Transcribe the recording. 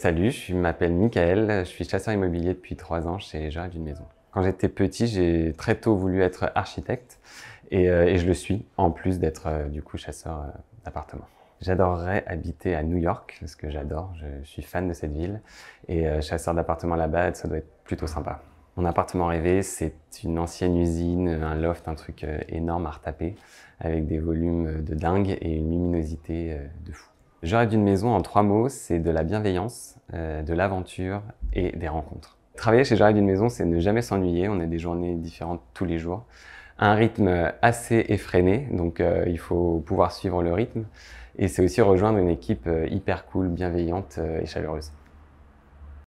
Salut, je m'appelle Michael. je suis chasseur immobilier depuis trois ans chez à d'une maison. Quand j'étais petit, j'ai très tôt voulu être architecte et, euh, je le suis, en plus d'être euh, du coup chasseur euh, d'appartements. J'adorerais habiter à New York, parce que j'adore, je suis fan de cette ville, et chasseur d'appartements là-bas, ça doit être plutôt sympa. Mon appartement rêvé, c'est une ancienne usine, un loft, un truc énorme à retaper, avec des volumes de dingue et une luminosité de fou. J'arrive d'une maison en trois mots, c'est de la bienveillance, euh, de l'aventure et des rencontres. Travailler chez J'arrive d'une maison, c'est ne jamais s'ennuyer, on a des journées différentes tous les jours, un rythme assez effréné, donc euh, il faut pouvoir suivre le rythme, et c'est aussi rejoindre une équipe euh, hyper cool, bienveillante et chaleureuse.